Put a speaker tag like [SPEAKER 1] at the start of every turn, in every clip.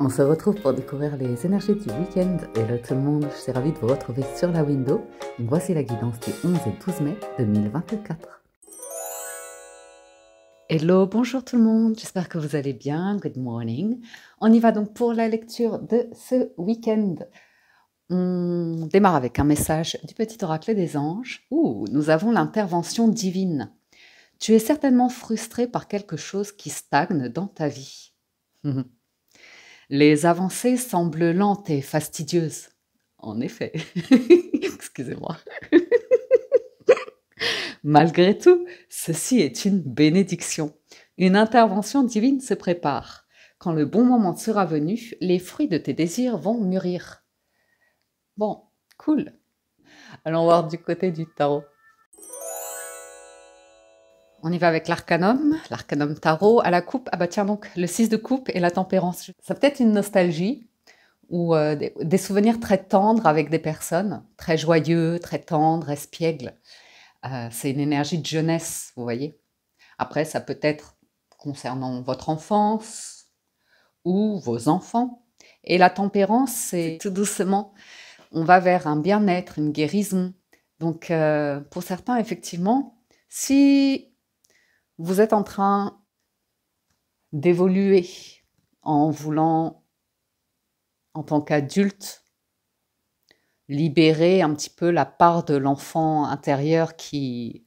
[SPEAKER 1] On se retrouve pour découvrir les énergies du week-end. Hello tout le monde, je suis ravie de vous retrouver sur la window. Voici la guidance du 11 et 12 mai 2024. Hello, bonjour tout le monde, j'espère que vous allez bien. Good morning. On y va donc pour la lecture de ce week-end. On démarre avec un message du petit oracle des anges. Ouh, nous avons l'intervention divine. Tu es certainement frustré par quelque chose qui stagne dans ta vie. Les avancées semblent lentes et fastidieuses. En effet. Excusez-moi. Malgré tout, ceci est une bénédiction. Une intervention divine se prépare. Quand le bon moment sera venu, les fruits de tes désirs vont mûrir. Bon, cool. Allons voir du côté du tarot. On y va avec l'arcanum, l'arcanum tarot, à la coupe. Ah bah tiens donc, le 6 de coupe et la tempérance. Ça peut être une nostalgie ou euh, des, souvenirs très tendres avec des personnes, très joyeux, très tendres, espiègles. Euh, c'est une énergie de jeunesse, vous voyez. Après, ça peut être concernant votre enfance ou vos enfants. Et la tempérance, c'est tout doucement, on va vers un bien-être, une guérison. Donc, euh, pour certains, effectivement, si vous êtes en train d'évoluer en voulant, en tant qu'adulte, libérer un petit peu la part de l'enfant intérieur qui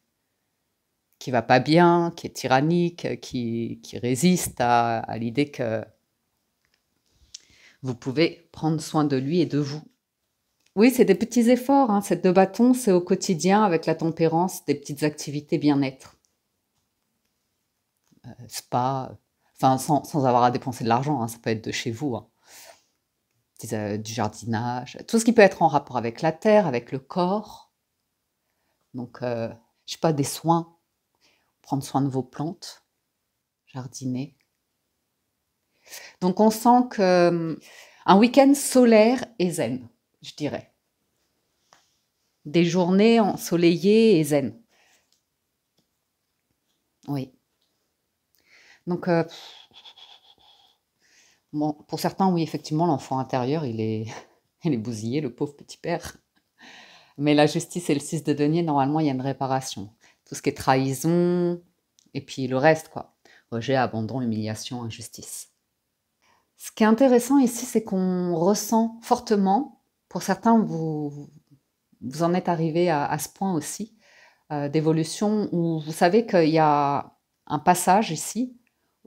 [SPEAKER 1] qui va pas bien, qui est tyrannique, qui, résiste à, l'idée que vous pouvez prendre soin de lui et de vous. Oui, c'est des petits efforts, hein. cette deux bâtons, c'est au quotidien avec la tempérance, des petites activités bien-être spa, enfin sans, avoir à dépenser de l'argent, hein, ça peut être de chez vous, hein. euh, du jardinage, tout ce qui peut être en rapport avec la terre, avec le corps. Donc, je euh, je sais pas, des soins, prendre soin de vos plantes, jardiner. Donc, on sent que euh, un week-end solaire et zen, je dirais. Des journées ensoleillées et zen. Oui. Donc, euh, pour certains, oui, effectivement, l'enfant intérieur, il est, il est bousillé, le pauvre petit père. Mais la justice et le 6 de denier, normalement, il y a une réparation. Tout ce qui est trahison, et puis le reste, quoi. Rejet, abandon, humiliation, injustice. Ce qui est intéressant ici, c'est qu'on ressent fortement, pour certains, vous, vous en êtes arrivé à, ce point aussi, euh, d'évolution où vous savez qu'il y a un passage ici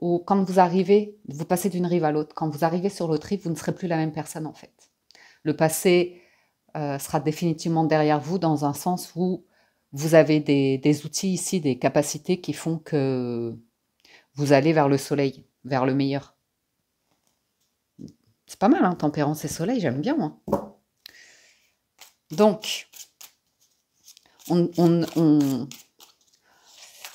[SPEAKER 1] où quand vous arrivez, vous passez d'une rive à l'autre. Quand vous arrivez sur l'autre rive, vous ne serez plus la même personne en fait. Le passé euh, sera définitivement derrière vous dans un sens où vous avez des, outils ici, des capacités qui font que vous allez vers le soleil, vers le meilleur. C'est pas mal, hein, tempérance et soleil, j'aime bien moi. Donc, on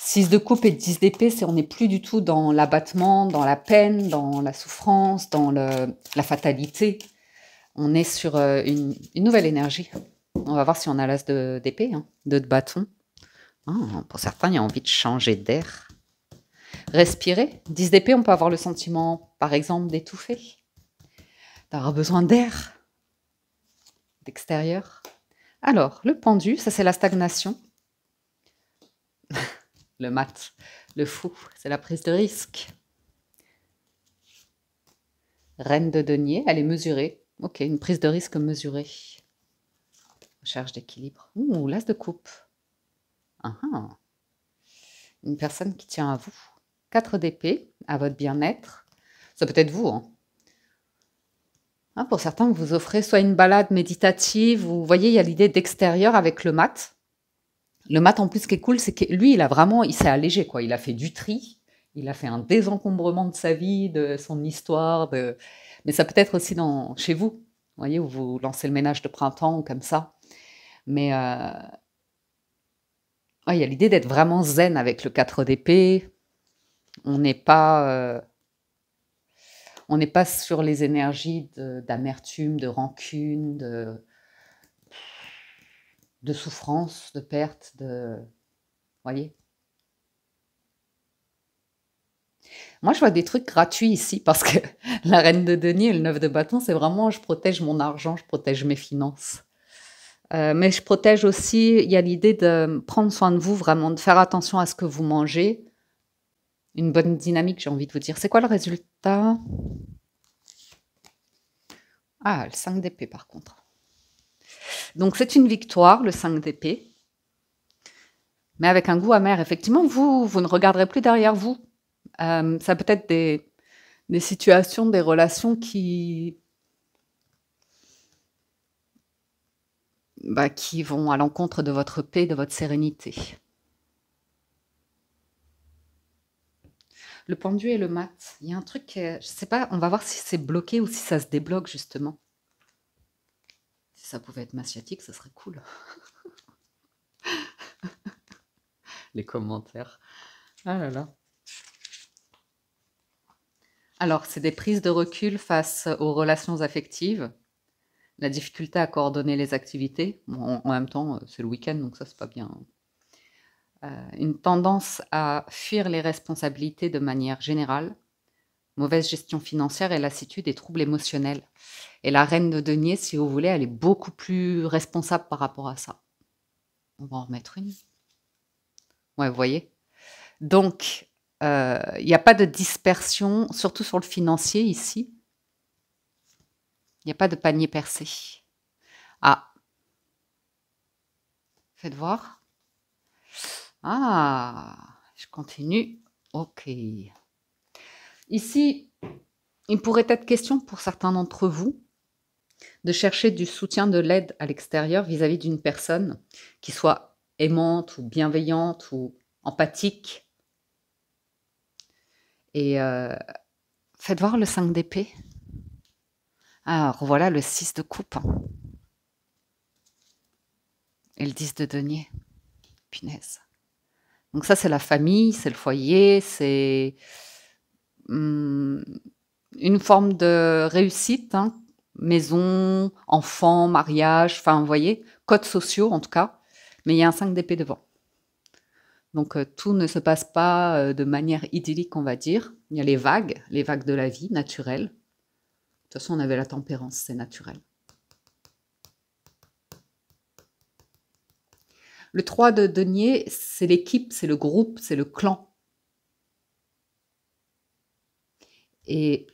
[SPEAKER 1] 6 de coupe et 10 d'épée, c'est on n'est plus du tout dans l'abattement, dans la peine, dans la souffrance, dans la fatalité. On est sur euh, une, nouvelle énergie. On va voir si on a l'as d'épée, hein, de, bâton. Ah, pour certains, il y a envie de changer d'air. Respirer. 10 d'épée, on peut avoir le sentiment, par exemple, d'étouffer, d'avoir besoin d'air, d'extérieur. Alors, le pendu, ça c'est la stagnation le mat, le fou, c'est la prise de risque. Reine de denier, elle est mesurée. Ok, une prise de risque mesurée. Recherche d'équilibre. Ouh, l'as de coupe. Ah ah. Une personne qui tient à vous. 4 d'épée, à votre bien-être. Ça peut être vous. Hein. Hein, pour certains, vous offrez soit une balade méditative, vous voyez, il y a l'idée d'extérieur avec le mat. Le mat, en plus, ce qui est cool, c'est que lui, il a vraiment, il s'est allégé, quoi. Il a fait du tri, il a fait un désencombrement de sa vie, de son histoire, mais ça peut être aussi chez vous, vous voyez, où vous lancez le ménage de printemps, ou comme ça. Mais euh, il y a l'idée d'être vraiment zen avec le 4 d'épée. On n'est pas... Euh, on n'est pas sur les énergies d'amertume, de rancune, de, de souffrance, de perte, de... voyez Moi, je vois des trucs gratuits ici parce que la reine de Denis et le neuf de bâton, c'est vraiment je protège mon argent, je protège mes finances. Euh, mais je protège aussi, il y a l'idée de prendre soin de vous vraiment, de faire attention à ce que vous mangez. Une bonne dynamique, j'ai envie de vous dire. C'est quoi le résultat Ah, le 5 d'épée par contre. Donc c'est une victoire, le 5 d'épée, mais avec un goût amer. Effectivement, vous, ne regarderez plus derrière vous. Euh, ça peut être des, situations, des relations qui, bah, qui vont à l'encontre de votre paix, de votre sérénité. Le pendu et le mat, il y a un truc, je ne sais pas, on va voir si c'est bloqué ou si ça se débloque justement ça pouvait être sciatique, ça serait cool. Les commentaires. Ah là là. Alors, c'est des prises de recul face aux relations affectives, la difficulté à coordonner les activités. en même temps, c'est le week-end, donc ça, c'est pas bien. Euh, une tendance à fuir les responsabilités de manière générale, mauvaise gestion financière et lassitude et troubles émotionnels. Et la reine de denier, si vous voulez, elle est beaucoup plus responsable par rapport à ça. On va en remettre une. Ouais, vous voyez. Donc, euh, il n'y a pas de dispersion, surtout sur le financier ici. Il n'y a pas de panier percé. Ah. Faites voir. Ah, je continue. Ok. Ici, il pourrait être question pour certains d'entre vous de chercher du soutien, de l'aide à l'extérieur vis-à-vis d'une personne qui soit aimante ou bienveillante ou empathique. Et euh, faites voir le 5 d'épée. Alors voilà le 6 de coupe. Et le 10 de denier. Punaise. Donc ça c'est la famille, c'est le foyer, c'est Hum, une forme de réussite, hein. maison, enfant, mariage, enfin, vous voyez, codes sociaux en tout cas, mais il y a un 5 d'épée devant. Donc euh, tout ne se passe pas euh, de manière idyllique, on va dire. Il y a les vagues, les vagues de la vie, naturelles. De toute façon, on avait la tempérance, c'est naturel. Le 3 de denier, c'est l'équipe, c'est le groupe, c'est le clan. Et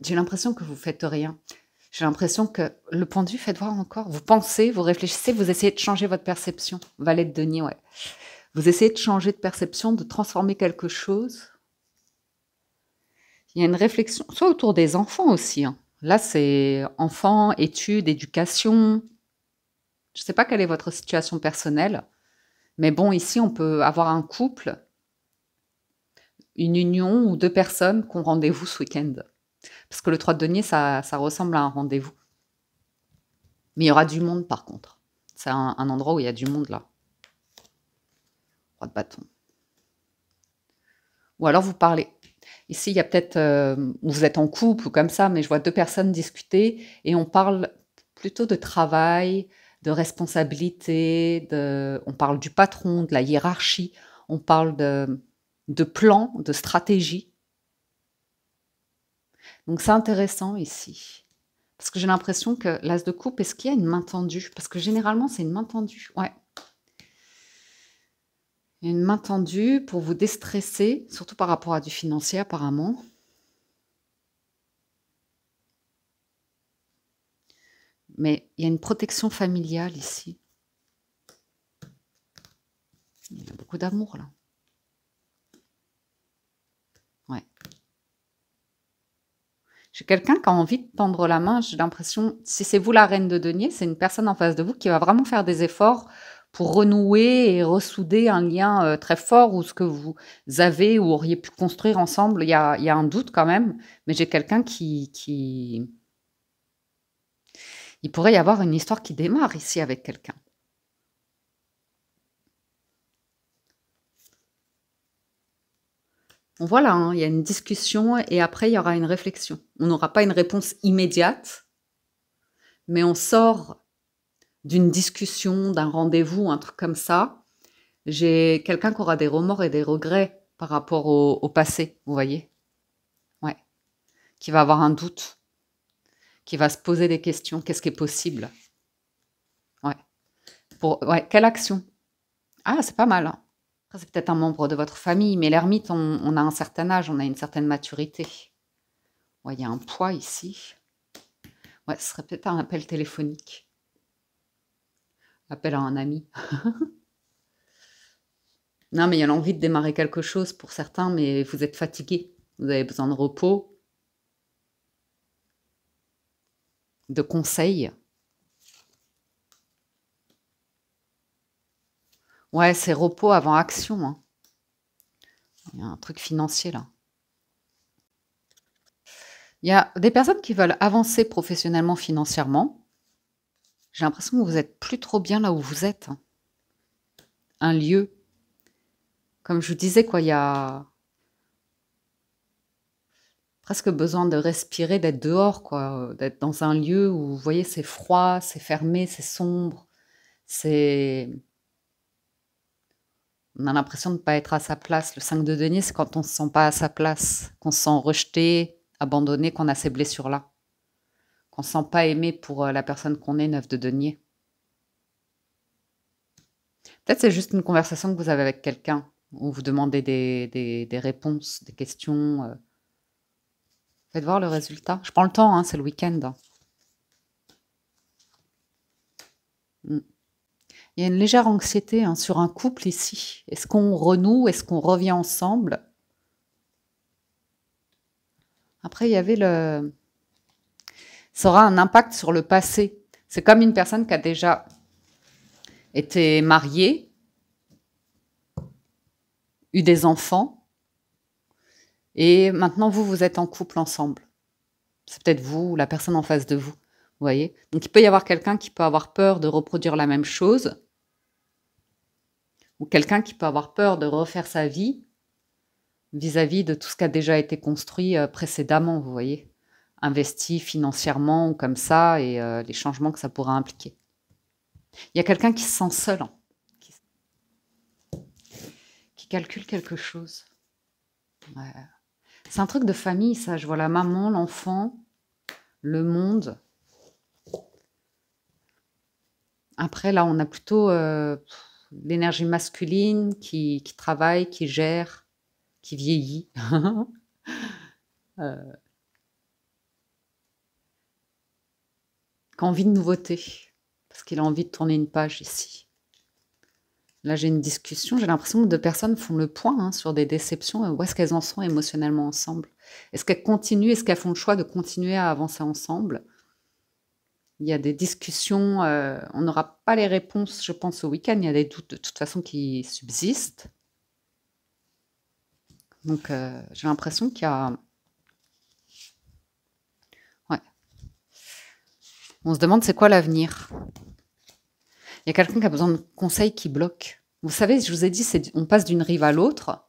[SPEAKER 1] j'ai l'impression que vous faites rien. J'ai l'impression que le pendu, faites voir encore. Vous pensez, vous réfléchissez, vous essayez de changer votre perception. Valet de ouais. Vous essayez de changer de perception, de transformer quelque chose. Il y a une réflexion, soit autour des enfants aussi. Hein. Là, c'est enfants, études, éducation. Je ne sais pas quelle est votre situation personnelle, mais bon, ici, on peut avoir un couple une union ou deux personnes qui ont rendez-vous ce week-end. Parce que le 3 de denier, ça, ressemble à un rendez-vous. Mais il y aura du monde par contre. C'est un, endroit où il y a du monde là. de bâton. Ou alors vous parlez. Ici, il y a peut-être. Euh, vous êtes en couple ou comme ça, mais je vois deux personnes discuter et on parle plutôt de travail, de responsabilité, on parle du patron, de la hiérarchie, on parle de, de plans, de stratégies. Donc c'est intéressant ici. Parce que j'ai l'impression que l'as de coupe, est-ce qu'il y a une main tendue Parce que généralement, c'est une main tendue. Ouais. Une main tendue pour vous déstresser, surtout par rapport à du financier apparemment. Mais il y a une protection familiale ici. Il y a beaucoup d'amour là. Ouais. J'ai quelqu'un qui a envie de tendre la main. J'ai l'impression, si c'est vous la reine de denier, c'est une personne en face de vous qui va vraiment faire des efforts pour renouer et ressouder un lien euh, très fort ou ce que vous avez ou auriez pu construire ensemble. Il y a, un doute quand même, mais j'ai quelqu'un qui, qui... Il pourrait y avoir une histoire qui démarre ici avec quelqu'un. Voilà, hein, il y a une discussion et après il y aura une réflexion. On n'aura pas une réponse immédiate, mais on sort d'une discussion, d'un rendez-vous, un truc comme ça. J'ai quelqu'un qui aura des remords et des regrets par rapport au, passé, vous voyez Ouais. Qui va avoir un doute, qui va se poser des questions. Qu'est-ce qui est possible Ouais. Pour, ouais, quelle action Ah, c'est pas mal. Hein c'est peut-être un membre de votre famille, mais l'ermite, on, a un certain âge, on a une certaine maturité. Il y a un poids ici. Ouais, ce serait peut-être un appel téléphonique. Appel à un ami. non, mais il y a l'envie de démarrer quelque chose pour certains, mais vous êtes fatigué. Vous avez besoin de repos, de conseils. Ouais, c'est repos avant action. Hein. Il y a un truc financier là. Il y a des personnes qui veulent avancer professionnellement, financièrement. J'ai l'impression que vous n'êtes plus trop bien là où vous êtes. Hein. Un lieu. Comme je vous disais, quoi, il y a presque besoin de respirer, d'être dehors, quoi, d'être dans un lieu où, vous voyez, c'est froid, c'est fermé, c'est sombre, c'est on a l'impression de ne pas être à sa place. Le 5 de denier, c'est quand on ne se sent pas à sa place, qu'on se sent rejeté, abandonné, qu'on a ces blessures-là, qu'on ne se sent pas aimé pour euh, la personne qu'on est, 9 de denier. Peut-être c'est juste une conversation que vous avez avec quelqu'un, où vous demandez des, réponses, des questions. Euh. Faites voir le résultat. Je prends le temps, hein, c'est le week-end. Hein. Mm. Il y a une légère anxiété hein, sur un couple ici. Est-ce qu'on renoue Est-ce qu'on revient ensemble Après, il y avait le... Ça aura un impact sur le passé. C'est comme une personne qui a déjà été mariée, eu des enfants, et maintenant vous, vous êtes en couple ensemble. C'est peut-être vous ou la personne en face de vous. Vous voyez Donc il peut y avoir quelqu'un qui peut avoir peur de reproduire la même chose ou quelqu'un qui peut avoir peur de refaire sa vie vis-à-vis de tout ce qui a déjà été construit euh, précédemment, vous voyez, investi financièrement ou comme ça, et euh, les changements que ça pourra impliquer. Il y a quelqu'un qui se sent seul, hein, qui... calcule quelque chose. C'est un truc de famille, ça. Je vois la maman, l'enfant, le monde. Après, là, on a plutôt... Euh, l'énergie masculine qui, travaille, qui gère, qui vieillit. Euh, Qu'envie de nouveauté, parce qu'il a envie de tourner une page ici. Là, j'ai une discussion, j'ai l'impression que deux personnes font le point hein, sur des déceptions, où est-ce qu'elles en sont émotionnellement ensemble. Est-ce qu'elles continuent, est-ce qu'elles font le choix de continuer à avancer ensemble il y a des discussions, euh, on n'aura pas les réponses, je pense, au week-end. Il y a des doutes de toute façon qui subsistent. Donc euh, j'ai l'impression qu'il y a... Ouais. On se demande c'est quoi l'avenir. Il y a quelqu'un qui a besoin de conseils qui bloque. Vous savez, je vous ai dit, on passe d'une rive à l'autre.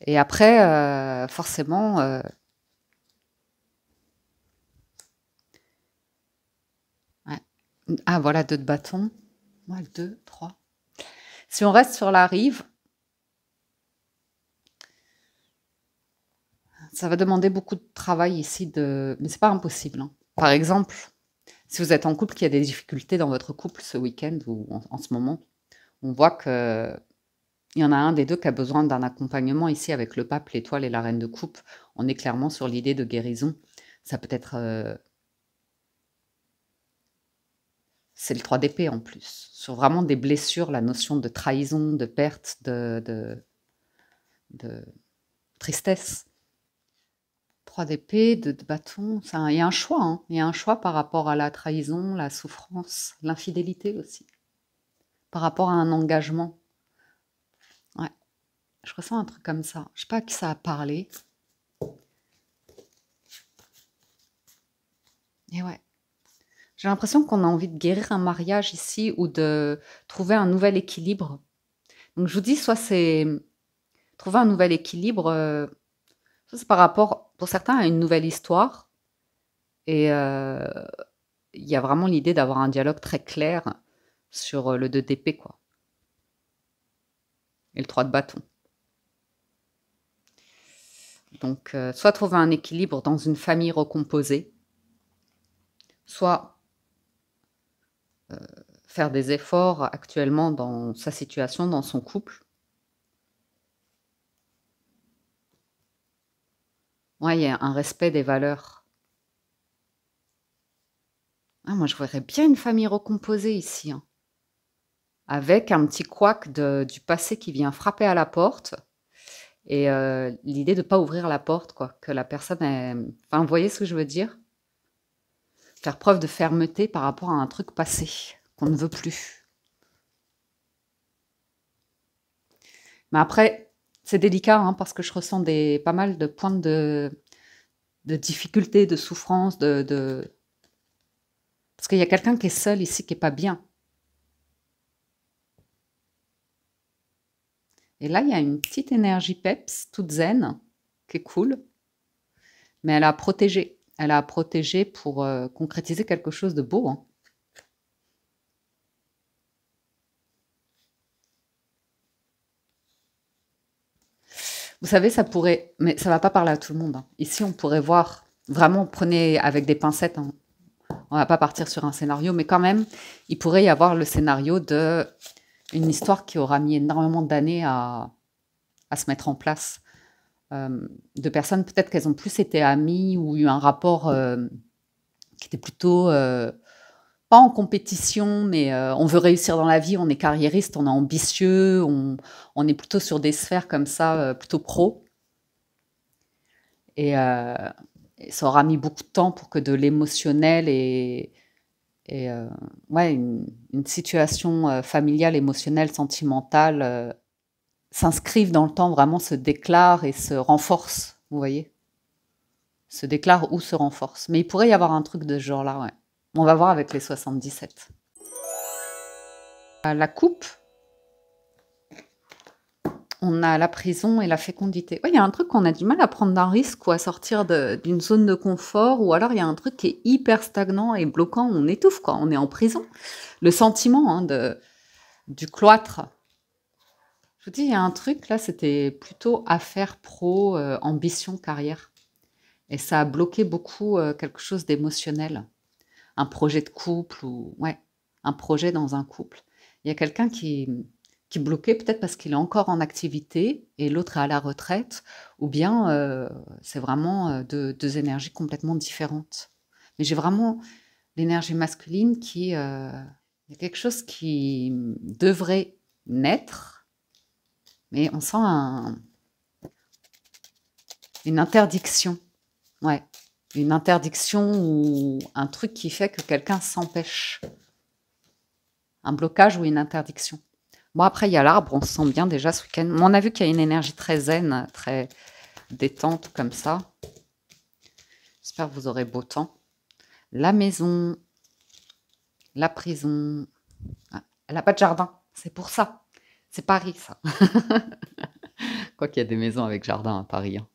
[SPEAKER 1] Et après, euh, forcément, Ah voilà, deux de bâton. Moi, deux, trois. Si on reste sur la rive, ça va demander beaucoup de travail ici, de... mais c'est pas impossible. Hein. Par exemple, si vous êtes en couple, qu'il y a des difficultés dans votre couple ce week-end ou en, ce moment, on voit que il y en a un des deux qui a besoin d'un accompagnement ici avec le pape, l'étoile et la reine de coupe. On est clairement sur l'idée de guérison. Ça peut être euh, c'est le 3 d'épée en plus. Sur vraiment des blessures, la notion de trahison, de perte, de, de, tristesse. 3 d'épée, de, de bâton, il y a un choix. Hein. Il y a un choix par rapport à la trahison, la souffrance, l'infidélité aussi. Par rapport à un engagement. Ouais. Je ressens un truc comme ça. Je ne sais pas à qui ça a parlé. Et ouais. J'ai l'impression qu'on a envie de guérir un mariage ici ou de trouver un nouvel équilibre. Donc je vous dis, soit c'est trouver un nouvel équilibre, euh, soit c'est par rapport, pour certains, à une nouvelle histoire. Et euh, il y a vraiment l'idée d'avoir un dialogue très clair sur euh, le 2DP, quoi. Et le 3 de bâton. Donc, soit trouver un équilibre dans une famille recomposée, soit faire des efforts actuellement dans sa situation, dans son couple. Ouais, il y a un respect des valeurs. Ah, moi, je verrais bien une famille recomposée ici, hein. avec un petit couac du passé qui vient frapper à la porte et euh, l'idée de ne pas ouvrir la porte, quoi, que la personne... Enfin, vous voyez ce que je veux dire faire preuve de fermeté par rapport à un truc passé qu'on ne veut plus. Mais après, c'est délicat hein, parce que je ressens des, pas mal de points de, de difficultés, de souffrance, de, parce qu'il y a quelqu'un qui est seul ici, qui n'est pas bien. Et là, il y a une petite énergie peps, toute zen, qui est cool, mais elle a protégé elle a protégé pour euh, concrétiser quelque chose de beau. Hein. Vous savez, ça pourrait, mais ça va pas parler à tout le monde. Hein. Ici, on pourrait voir, vraiment, prenez avec des pincettes. On hein. On va pas partir sur un scénario, mais quand même, il pourrait y avoir le scénario de une histoire qui aura mis énormément d'années à se mettre en place euh, de personnes, peut-être qu'elles ont plus été amies ou eu un rapport euh, qui était plutôt euh, pas en compétition, mais on veut réussir dans la vie, on est carriériste, on est ambitieux, on, est plutôt sur des sphères comme ça, plutôt pro. Et, ça aura mis beaucoup de temps pour que de l'émotionnel et, ouais, une situation familiale, émotionnelle, sentimentale s'inscrivent dans le temps, vraiment se déclarent et se renforcent, vous voyez Se déclarent ou se renforcent. Mais il pourrait y avoir un truc de ce genre-là, ouais. On va voir avec les 77. Euh, la coupe, on a la prison et la fécondité. Il y a un truc qu'on a du mal à prendre d'un risque ou à sortir d'une zone de confort, ou alors il y a un truc qui est hyper stagnant et bloquant, on étouffe, quoi. on est en prison. Le sentiment hein, de, du cloître, je vous dis, il y a un truc là, c'était plutôt affaire pro, euh, ambition, carrière. Et ça a bloqué beaucoup euh, quelque chose d'émotionnel. Un projet de couple ou. Ouais, un projet dans un couple. Il y a quelqu'un qui, qui bloquait peut-être parce qu'il est encore en activité et l'autre est à la retraite, ou bien euh, c'est vraiment deux, énergies complètement différentes. Mais j'ai vraiment l'énergie masculine qui... Il y a quelque chose qui devrait naître, mais on sent une interdiction. Ouais. Une interdiction ou un truc qui fait que quelqu'un s'empêche. Un blocage ou une interdiction. Bon, après, il y a l'arbre, on se sent bien déjà ce week-end. on a vu qu'il y a une énergie très zen, très détente comme ça. J'espère que vous aurez beau temps. La maison, la prison. Ah, elle n'a pas de jardin, c'est pour ça. C'est Paris, ça. Quoi qu'il y ait des maisons avec jardin à Paris. Hein.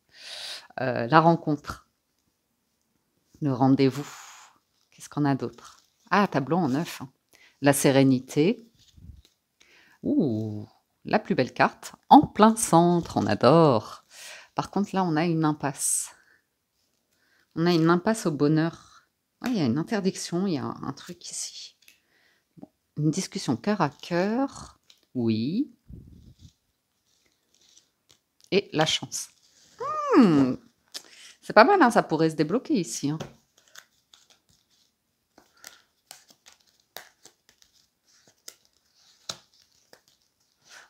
[SPEAKER 1] Euh, la rencontre. Le rendez-vous. Qu'est-ce qu'on a d'autre Ah, tableau en neuf. Hein. La sérénité. Ouh, la plus belle carte. En plein centre, on adore. Par contre, là, on a une impasse. On a une impasse au bonheur. Il y a une interdiction, il y a un truc ici. une discussion cœur à cœur. Oui. Et la chance. Hmm. C'est pas mal, hein, ça pourrait se débloquer ici. Hein.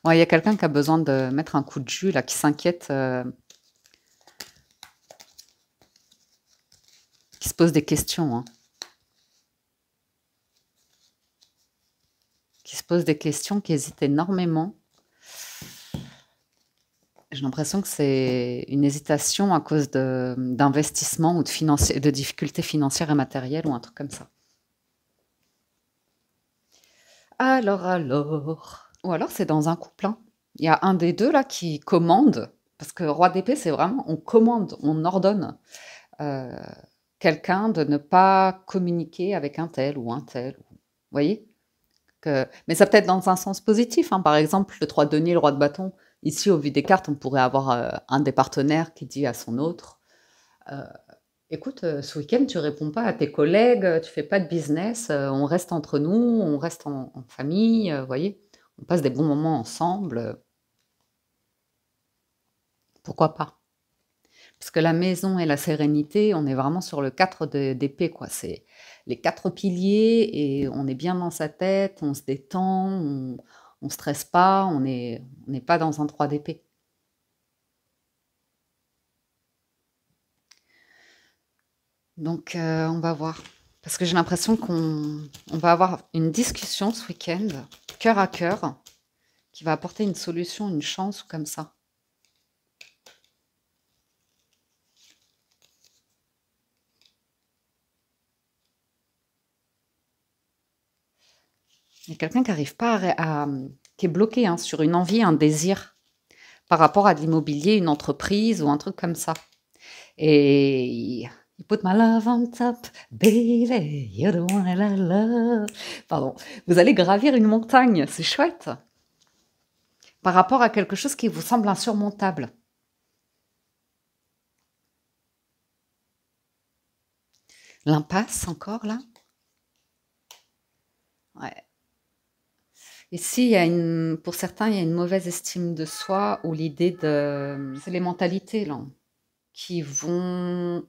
[SPEAKER 1] Il y a quelqu'un qui a besoin de mettre un coup de jus, là, qui s'inquiète, euh, qui se pose des questions. Hein. pose des questions, qui hésitent énormément. J'ai l'impression que c'est une hésitation à cause d'investissement ou de, de difficultés financières et matérielles ou un truc comme ça. Alors, alors. Ou alors c'est dans un couple. Hein. Il y a un des deux là qui commande, parce que roi d'épée, c'est vraiment on commande, on ordonne euh, quelqu'un de ne pas communiquer avec un tel ou un tel. Vous voyez mais ça peut être dans un sens positif. Hein. Par exemple, le 3 denier, le roi de bâton, ici, au vu des cartes, on pourrait avoir euh, un des partenaires qui dit à son autre euh, Écoute, euh, ce week-end, tu réponds pas à tes collègues, tu fais pas de business, on reste entre nous, on reste en, famille, vous voyez, on passe des bons moments ensemble. Pourquoi pas Parce que la maison et la sérénité, on est vraiment sur le 4 d'épée, quoi. C'est les quatre piliers et on est bien dans sa tête, on se détend, on ne stresse pas, on n'est pas dans un 3 d'épée. Donc euh, on va voir. Parce que j'ai l'impression qu'on va avoir une discussion ce week-end, cœur à cœur, qui va apporter une solution, une chance comme ça. Quelqu'un qui arrive pas à, qui est bloqué hein, sur une envie, un désir par rapport à de l'immobilier, une entreprise ou un truc comme ça. Et il put my love on top, baby, you don't la love. Pardon. Vous allez gravir une montagne, c'est chouette. Par rapport à quelque chose qui vous semble insurmontable. L'impasse encore là Ouais. Ici, a pour certains, il y a une mauvaise estime de soi ou l'idée de... C'est les mentalités, là, qui vont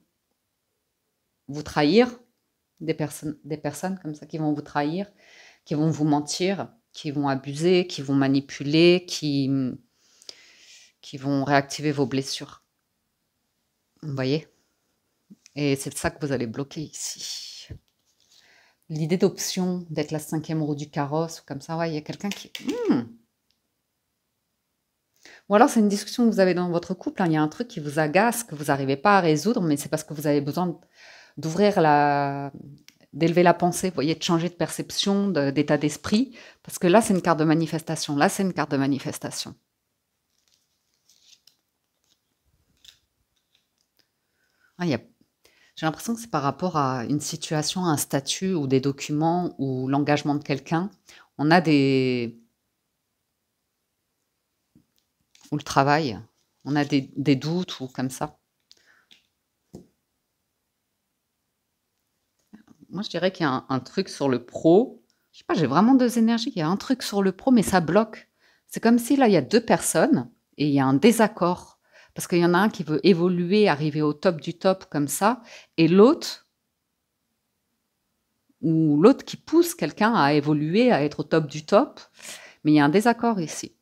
[SPEAKER 1] vous trahir, des personnes, des personnes comme ça qui vont vous trahir, qui vont vous mentir, qui vont abuser, qui vont manipuler, qui, qui vont réactiver vos blessures. Vous voyez Et c'est ça que vous allez bloquer ici l'idée d'option, d'être la cinquième roue du carrosse, comme ça, ouais, il y a quelqu'un qui... Hmm. Ou alors c'est une discussion que vous avez dans votre couple, hein, il y a un truc qui vous agace, que vous n'arrivez pas à résoudre, mais c'est parce que vous avez besoin d'ouvrir la... d'élever la pensée, voyez, de changer de perception, d'état d'esprit, parce que là c'est une carte de manifestation, là c'est une carte de manifestation. Ah, il y a j'ai l'impression que c'est par rapport à une situation, un statut ou des documents ou l'engagement de quelqu'un. On a des. ou le travail. On a des, doutes ou comme ça. Moi, je dirais qu'il y a un, truc sur le pro. Je sais pas, j'ai vraiment deux énergies. Il y a un truc sur le pro, mais ça bloque. C'est comme si là, il y a deux personnes et il y a un désaccord parce qu'il y en a un qui veut évoluer, arriver au top du top comme ça, et l'autre, ou l'autre qui pousse quelqu'un à évoluer, à être au top du top. Mais il y a un désaccord ici.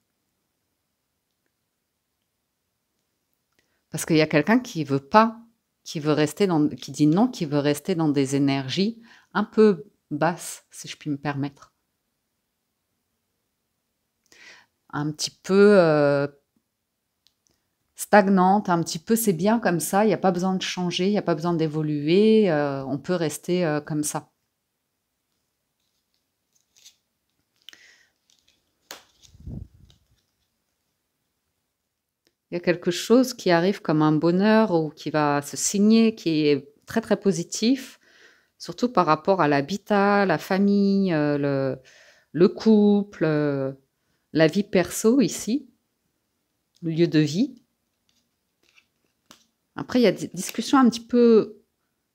[SPEAKER 1] Parce qu'il y a quelqu'un qui veut pas, qui veut rester dans, qui dit non, qui veut rester dans des énergies un peu basses, si je puis me permettre. Un petit peu euh, stagnante un petit peu, c'est bien comme ça, il n'y a pas besoin de changer, il n'y a pas besoin d'évoluer, euh, on peut rester euh, comme ça. Il y a quelque chose qui arrive comme un bonheur ou qui va se signer, qui est très très positif, surtout par rapport à l'habitat, la famille, euh, le, le, couple, la vie perso ici, le lieu de vie. Après, il y a des discussions un petit peu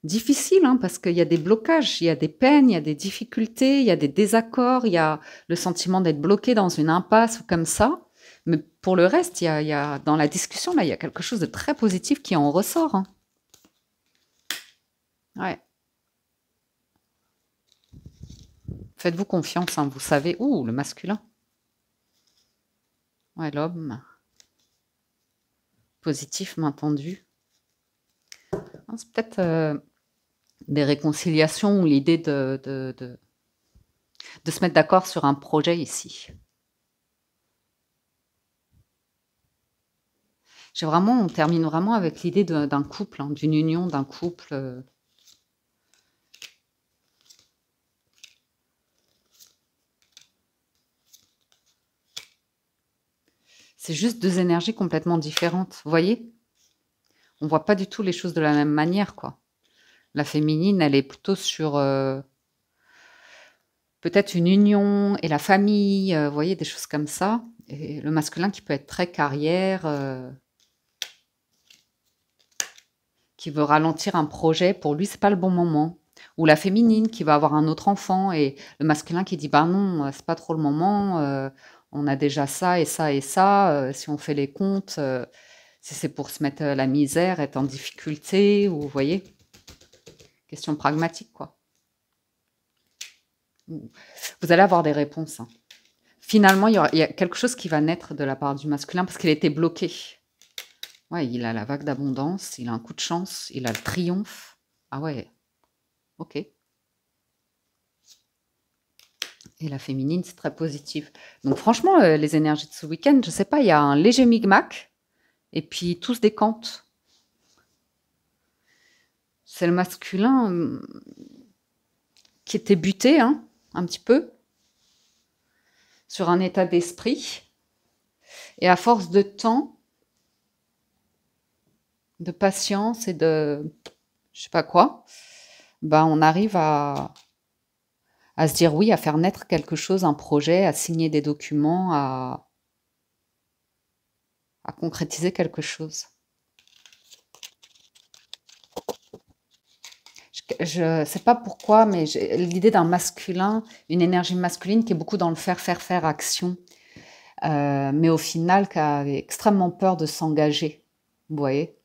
[SPEAKER 1] difficiles, hein, parce qu'il y a des blocages, il y a des peines, il y a des difficultés, il y a des désaccords, il y a le sentiment d'être bloqué dans une impasse ou comme ça. Mais pour le reste, il y, dans la discussion, là, il y a quelque chose de très positif qui en ressort. Hein. Ouais. Faites-vous confiance, hein, vous savez. Ouh, le masculin. Ouais, l'homme. Positif, main tendue. Hein, peut-être euh, des réconciliations ou l'idée de, de, se mettre d'accord sur un projet ici. vraiment, on termine vraiment avec l'idée d'un couple, hein, d'une union, d'un couple. Euh. C'est juste deux énergies complètement différentes, vous voyez on voit pas du tout les choses de la même manière, quoi. La féminine, elle est plutôt sur euh, peut-être une union et la famille, euh, vous voyez, des choses comme ça. Et le masculin qui peut être très carrière, euh, qui veut ralentir un projet, pour lui, c'est pas le bon moment. Ou la féminine qui va avoir un autre enfant et le masculin qui dit bah non, c'est pas trop le moment, on a déjà ça et ça et ça, si on fait les comptes. Si c'est pour se mettre la misère, être en difficulté, ou vous voyez, question pragmatique, quoi. Vous allez avoir des réponses. Hein. Finalement, il y, a quelque chose qui va naître de la part du masculin parce qu'il était bloqué. Ouais, il a la vague d'abondance, il a un coup de chance, il a le triomphe. Ah ouais, ok. Et la féminine, c'est très positif. Donc franchement, euh, les énergies de ce week-end, je sais pas, il y a un léger micmac et puis tous des contes. C'est le masculin hum, qui était buté, hein, un petit peu, sur un état d'esprit. Et à force de temps, de patience et de je sais pas quoi, ben on arrive à, à se dire oui, à faire naître quelque chose, un projet, à signer des documents, à, à concrétiser quelque chose. Je ne sais pas pourquoi, mais l'idée d'un masculin, une énergie masculine qui est beaucoup dans le faire, faire, faire action, euh, mais au final qui a extrêmement peur de s'engager. Vous voyez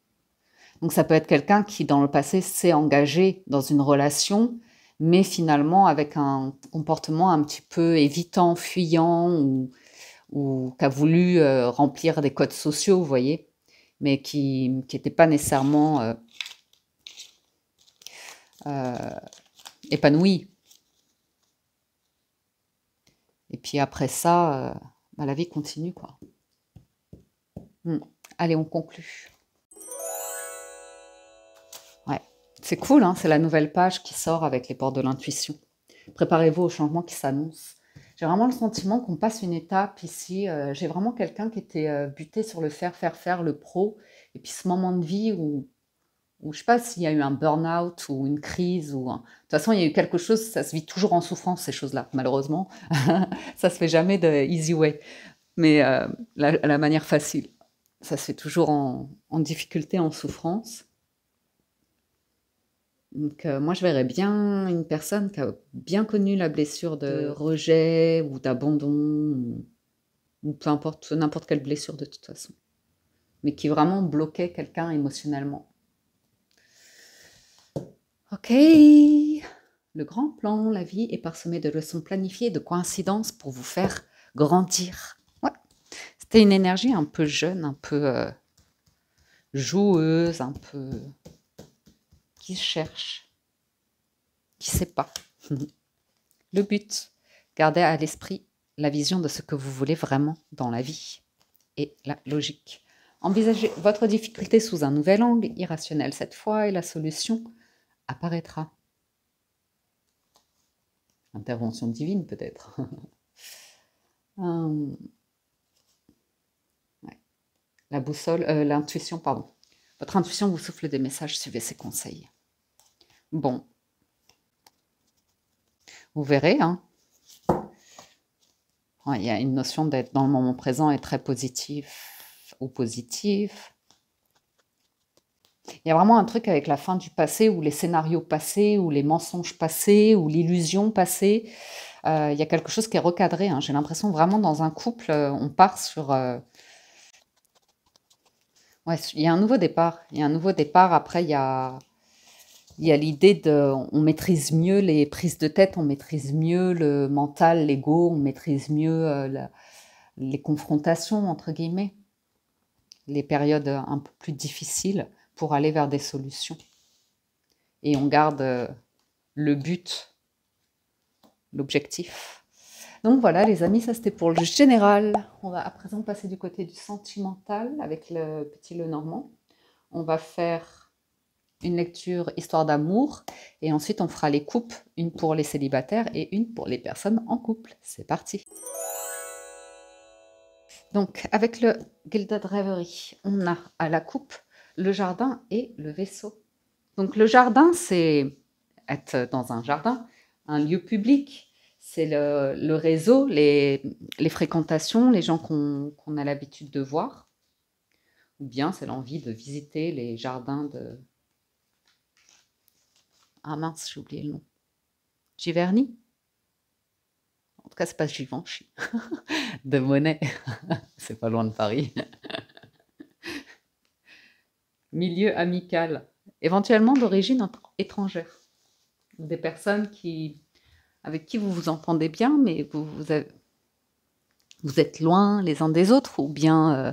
[SPEAKER 1] Donc ça peut être quelqu'un qui, dans le passé, s'est engagé dans une relation, mais finalement avec un comportement un petit peu évitant, fuyant ou ou qui a voulu euh, remplir des codes sociaux, vous voyez, mais qui n'était pas nécessairement euh, euh, épanoui. Et puis après ça, bah, la vie continue, quoi. Hum. Allez, on conclut. Ouais, c'est cool, hein, c'est la nouvelle page qui sort avec les portes de l'intuition. Préparez-vous au changement qui s'annonce. J'ai vraiment le sentiment qu'on passe une étape ici. Euh, j'ai vraiment quelqu'un qui était euh, buté sur le faire, faire, faire, le pro. Et puis ce moment de vie où, je ne sais pas s'il y a eu un burn-out ou une crise. Ou De toute façon, il y a eu quelque chose, ça se vit toujours en souffrance, ces choses-là, malheureusement. ça ne se fait jamais de easy way, mais euh, la, manière facile. Ça se fait toujours en difficulté, en souffrance. Donc, euh, moi, je verrais bien une personne qui a bien connu la blessure de mm. rejet ou d'abandon, ou, peu importe, n'importe quelle blessure de toute façon, mais qui vraiment bloquait quelqu'un émotionnellement. Ok, le grand plan, la vie est parsemée de leçons planifiées, de coïncidences pour vous faire grandir. Ouais. C'était une énergie un peu jeune, un peu euh, joueuse, un peu cherche, qui sait pas. Le but, garder à l'esprit la vision de ce que vous voulez vraiment dans la vie et la logique. Envisagez votre difficulté sous un nouvel angle, irrationnel cette fois, et la solution apparaîtra. Intervention divine peut-être. Hum, la boussole, euh, l'intuition, pardon. Votre intuition vous souffle des messages, suivez ses conseils. Bon. Vous verrez, hein. Il y a une notion d'être dans le moment présent et très positif ou positif. Il y a vraiment un truc avec la fin du passé ou les scénarios passés, ou les mensonges passés, ou l'illusion passée. Euh, il y a quelque chose qui est recadré. Hein. J'ai l'impression vraiment dans un couple, euh, on part sur. Euh, il y a un nouveau départ. Il y a un nouveau départ. Après, il y a il y a l'idée de, on maîtrise mieux les prises de tête, on maîtrise mieux le mental, l'ego, on maîtrise mieux euh, les confrontations, entre guillemets, les périodes un peu plus difficiles pour aller vers des solutions. Et on garde euh, le but, l'objectif. Donc voilà les amis, ça c'était pour le général. On va à présent passer du côté du sentimental avec le petit Lenormand. On va faire une lecture histoire d'amour, et ensuite on fera les coupes, une pour les célibataires et une pour les personnes en couple. C'est parti Donc avec le Gilded Reverie, on a à la coupe le jardin et le vaisseau. Donc le jardin, c'est être dans un jardin, un lieu public, c'est le, réseau, les, fréquentations, les gens qu'on a l'habitude de voir, ou bien c'est l'envie de visiter les jardins de, ah mince, j'ai oublié le nom. Giverny En tout cas, c'est pas Givenchy. de Monet. c'est pas loin de Paris. Milieu amical. Éventuellement d'origine étrangère. Des personnes qui, avec qui vous vous entendez bien, mais vous, vous, avez, vous êtes loin les uns des autres, ou bien euh,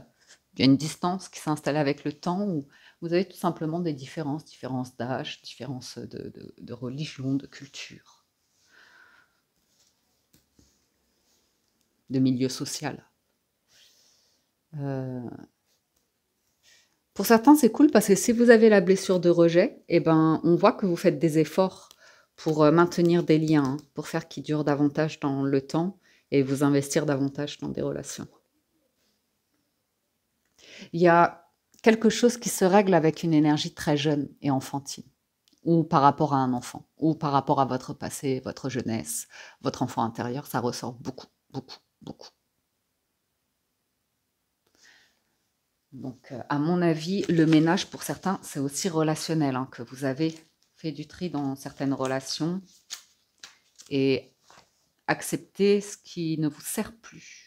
[SPEAKER 1] il y a une distance qui s'installe avec le temps, ou vous avez tout simplement des différences, différences d'âge, différences de, religion, de culture, de milieu social. Euh, pour certains, c'est cool parce que si vous avez la blessure de rejet, eh ben, on voit que vous faites des efforts pour euh, maintenir des liens, hein, pour faire qu'ils durent davantage dans le temps et vous investir davantage dans des relations. Il y a quelque chose qui se règle avec une énergie très jeune et enfantine, ou par rapport à un enfant, ou par rapport à votre passé, votre jeunesse, votre enfant intérieur, ça ressort beaucoup, beaucoup, beaucoup. Donc, euh, à mon avis, le ménage, pour certains, c'est aussi relationnel, hein, que vous avez fait du tri dans certaines relations et accepter ce qui ne vous sert plus.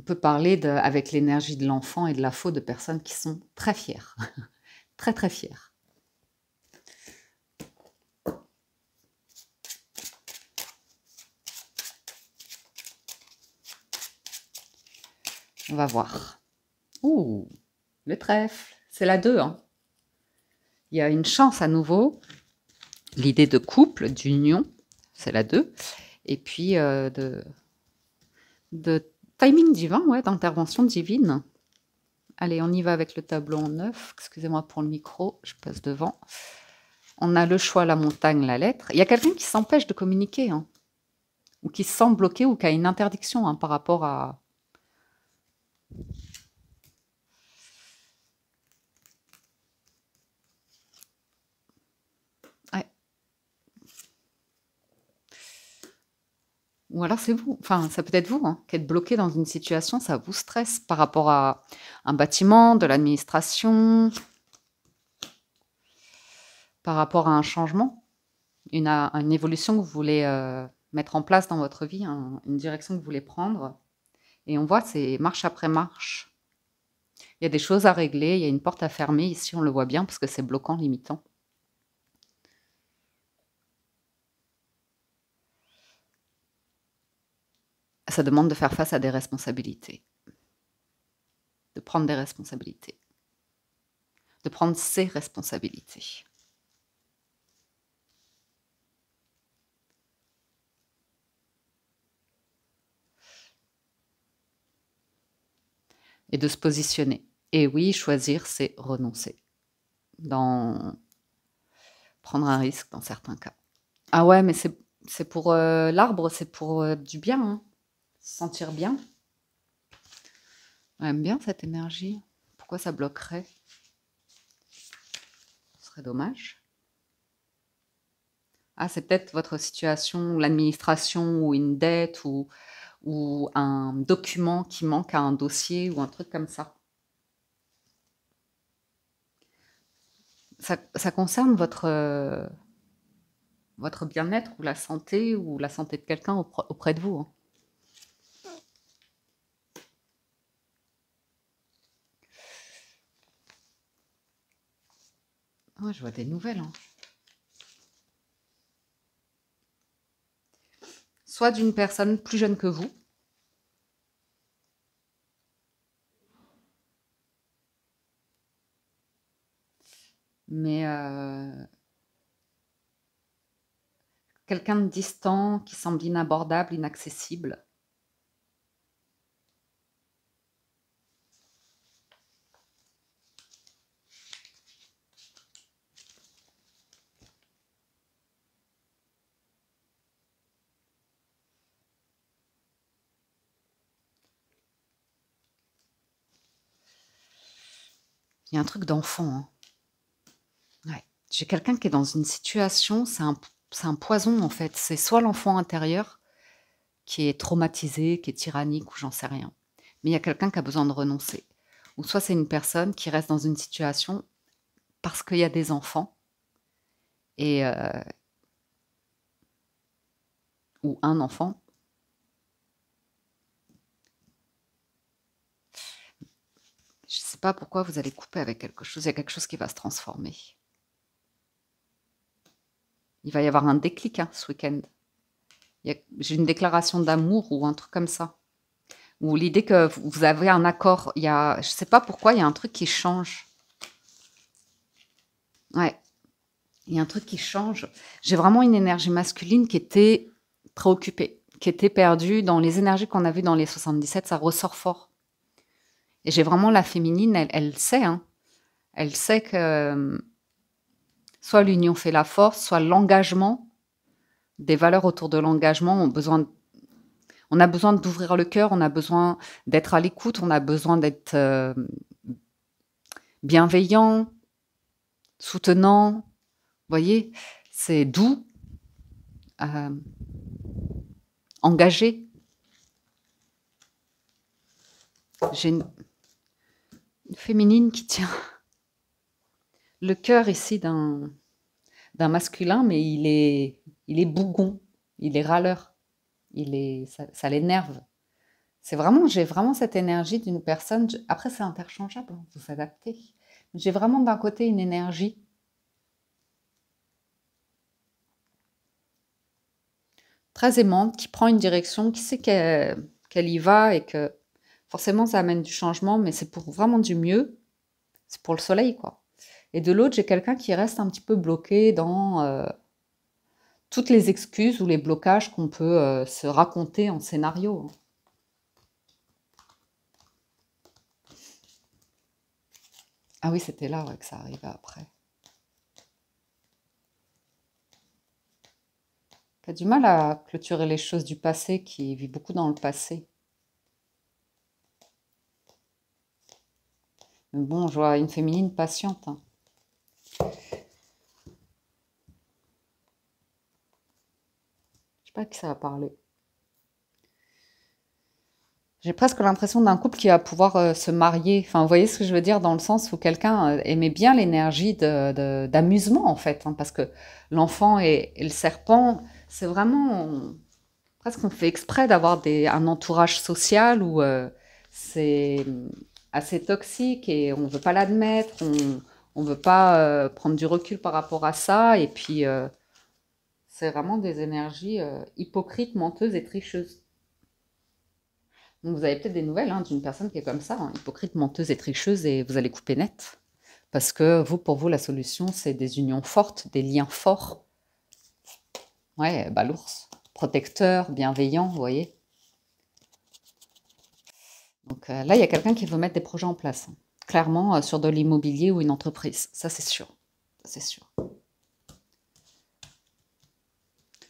[SPEAKER 1] on peut parler avec l'énergie de l'enfant et de la faute de personnes qui sont très fières, très très fières. On va voir. Ouh, le trèfle, c'est la 2. Hein. Il y a une chance à nouveau, l'idée de couple, d'union, c'est la 2, et puis euh, de, de Timing divin, ouais, d'intervention divine. Allez, on y va avec le tableau en neuf. Excusez-moi pour le micro, je passe devant. On a le choix, la montagne, la lettre. Il y a quelqu'un qui s'empêche de communiquer, hein, ou qui se sent bloqué, ou qui a une interdiction hein, par rapport à, ou alors c'est vous, enfin ça peut être vous, hein, qu'être bloqué dans une situation, ça vous stresse par rapport à un bâtiment, de l'administration, par rapport à un changement, une, euh, évolution que vous voulez euh, mettre en place dans votre vie, une direction que vous voulez prendre. Et on voit, c'est marche après marche. Il y a des choses à régler, il y a une porte à fermer, ici on le voit bien parce que c'est bloquant, limitant. ça demande de faire face à des responsabilités, de prendre des responsabilités, de prendre ses responsabilités. Et de se positionner. Et oui, choisir, c'est renoncer. prendre un risque dans certains cas. Ah ouais, mais c'est pour euh, l'arbre, c'est pour euh, du bien. Hein sentir bien. On aime bien cette énergie. Pourquoi ça bloquerait Ce serait dommage. Ah, c'est peut-être votre situation, l'administration ou une dette ou, ou un document qui manque à un dossier ou un truc comme ça. Ça, concerne votre, votre bien-être ou la santé ou la santé de quelqu'un auprès de vous. Hein. je vois des nouvelles. Hein. Soit d'une personne plus jeune que vous. Mais euh, quelqu'un de distant qui semble inabordable, inaccessible. Il y a un truc d'enfant. Hein. J'ai quelqu'un qui est dans une situation, c'est un, poison en fait. C'est soit l'enfant intérieur qui est traumatisé, qui est tyrannique ou j'en sais rien. Mais il y a quelqu'un qui a besoin de renoncer. Ou soit c'est une personne qui reste dans une situation parce qu'il y a des enfants et euh, ou un enfant pas pourquoi vous allez couper avec quelque chose. Il y a quelque chose qui va se transformer. Il va y avoir un déclic hein, ce week-end. J'ai une déclaration d'amour ou un truc comme ça. Ou l'idée que vous avez un accord. Il y a, je ne sais pas pourquoi, il y a un truc qui change. Ouais. Il y a un truc qui change. J'ai vraiment une énergie masculine qui était préoccupée, qui était perdue. Dans les énergies qu'on a vues dans les 77, ça ressort fort. Et j'ai vraiment la féminine, elle, sait. Hein. Elle sait que euh, soit l'union fait la force, soit l'engagement. Des valeurs autour de l'engagement ont besoin. on a besoin d'ouvrir le cœur, on a besoin d'être à l'écoute, on a besoin d'être euh, bienveillant, soutenant. Vous voyez, c'est doux, euh, engagé. J'ai féminine qui tient le cœur ici d'un masculin, mais il est, il est bougon, il est râleur, il est, ça, l'énerve. C'est vraiment, j'ai vraiment cette énergie d'une personne. Après, c'est interchangeable, vous hein, adaptez. J'ai vraiment d'un côté une énergie très aimante qui prend une direction, qui sait qu'elle y va et que forcément, ça amène du changement, mais c'est pour vraiment du mieux. C'est pour le soleil, quoi. Et de l'autre, j'ai quelqu'un qui reste un petit peu bloqué dans euh, toutes les excuses ou les blocages qu'on peut euh, se raconter en scénario. Hein. Ah oui, c'était là que ça arrivait après. T'as du mal à clôturer les choses du passé qui vit beaucoup dans le passé. bon, je vois une féminine patiente. Je ne sais pas qui ça va parler. J'ai presque l'impression d'un couple qui va pouvoir euh, se marier. Enfin, vous voyez ce que je veux dire dans le sens où quelqu'un euh, aimait bien l'énergie d'amusement, en fait. Hein, parce que l'enfant et, le serpent, c'est vraiment... presque on fait exprès d'avoir un entourage social où euh, c'est assez toxique et on ne veut pas l'admettre, on ne veut pas euh, prendre du recul par rapport à ça. Et puis, euh, c'est vraiment des énergies euh, hypocrites, menteuses et tricheuses. Donc, vous avez peut-être des nouvelles hein, d'une personne qui est comme ça, hein, hypocrite, menteuse et tricheuse, et vous allez couper net. Parce que vous, pour vous, la solution, c'est des unions fortes, des liens forts. Ouais, bah l'ours, protecteur, bienveillant, vous voyez. Donc euh, là, il y a quelqu'un qui veut mettre des projets en place, hein. clairement euh, sur de l'immobilier ou une entreprise. Ça, c'est sûr. C'est sûr.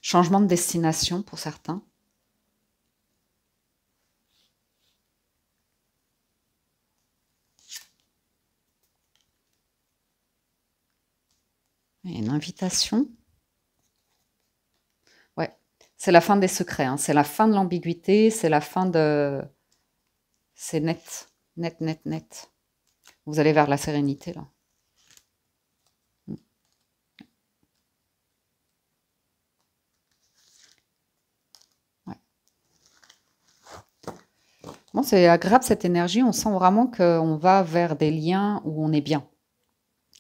[SPEAKER 1] Changement de destination pour certains. une invitation. Ouais, c'est la fin des secrets, hein. c'est la fin de l'ambiguïté, c'est la fin de, c'est net, net, net, net. Vous allez vers la sérénité, là. Bon, mm. c'est agréable cette énergie. On sent vraiment qu'on va vers des liens où on est bien,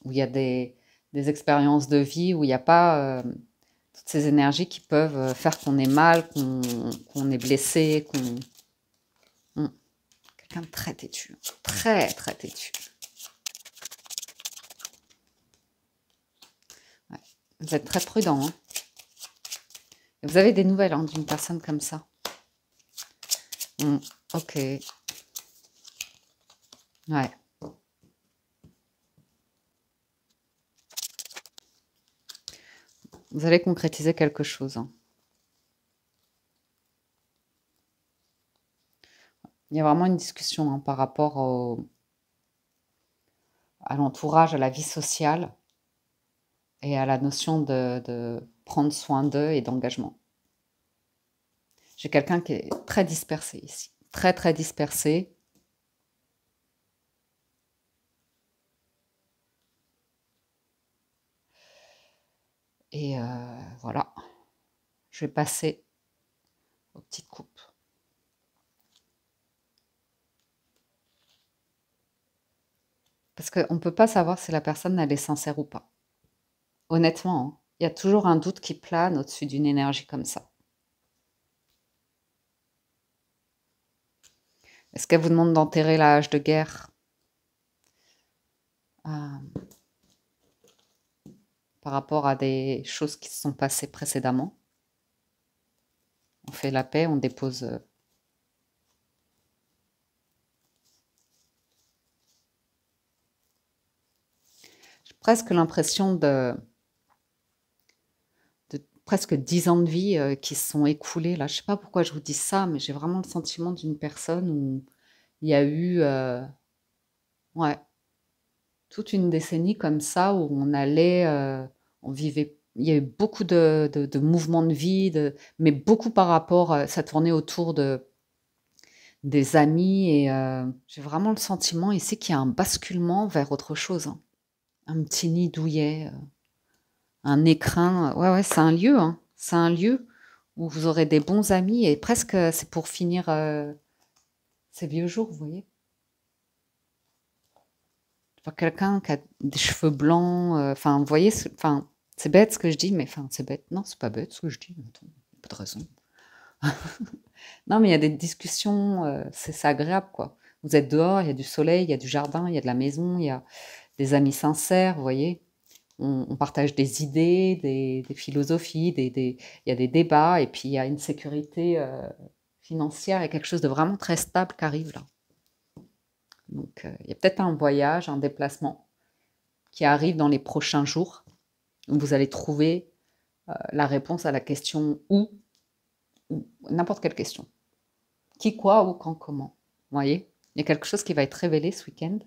[SPEAKER 1] où il y a des, expériences de vie, où il n'y a pas euh, toutes ces énergies qui peuvent euh, faire qu'on est mal, qu'on est blessé, qu'on très têtu. Hein. Très, très têtu. Vous êtes très prudent. Hein. vous avez des nouvelles hein, d'une personne comme ça. Hum, ok. Ouais. Vous allez concrétiser quelque chose. Il y a vraiment une discussion hein, par rapport à l'entourage, à la vie sociale et à la notion de, prendre soin d'eux et d'engagement. J'ai quelqu'un qui est très dispersé ici, très très dispersé. Et euh, voilà, je vais passer aux petites coupes. Parce qu'on ne peut pas savoir si la personne, elle est sincère ou pas. Honnêtement, hein, il y a toujours un doute qui plane au-dessus d'une énergie comme ça. Est-ce qu'elle vous demande d'enterrer la hache de guerre euh, par rapport à des choses qui se sont passées précédemment On fait la paix, on dépose euh, presque l'impression de, presque dix ans de vie euh, qui se sont écoulés. Là. Je ne sais pas pourquoi je vous dis ça, mais j'ai vraiment le sentiment d'une personne où il y a eu euh, ouais, toute une décennie comme ça où on allait, euh, on vivait. Il y a eu beaucoup de, mouvements de vie, mais beaucoup par rapport, ça tournait autour de des amis et j'ai vraiment le sentiment ici qu'il y a un basculement vers autre chose. Hein un petit nid douillet, euh, un écrin. Euh, ouais, ouais, c'est un lieu. Hein. C'est un lieu où vous aurez des bons amis et presque euh, c'est pour finir ces vieux jours, vous voyez. Quelqu'un qui a des cheveux blancs, enfin, vous voyez, c'est bête ce que je dis, mais enfin, c'est bête. Non, c'est pas bête ce que je dis. Attends, pas de raison. non, mais il y a des discussions, c'est agréable, quoi. Vous êtes dehors, il y a du soleil, il y a du jardin, il y a de la maison, il y a, des amis sincères, vous voyez. On, partage des idées, des, philosophies, des, il y a des débats, et puis il y a une sécurité euh, financière, et quelque chose de vraiment très stable qui arrive là. Donc euh, il y a peut-être un voyage, un déplacement qui arrive dans les prochains jours, où vous allez trouver euh, la réponse à la question où, ou n'importe quelle question. Qui, quoi, ou quand, comment. Vous voyez Il y a quelque chose qui va être révélé ce week-end.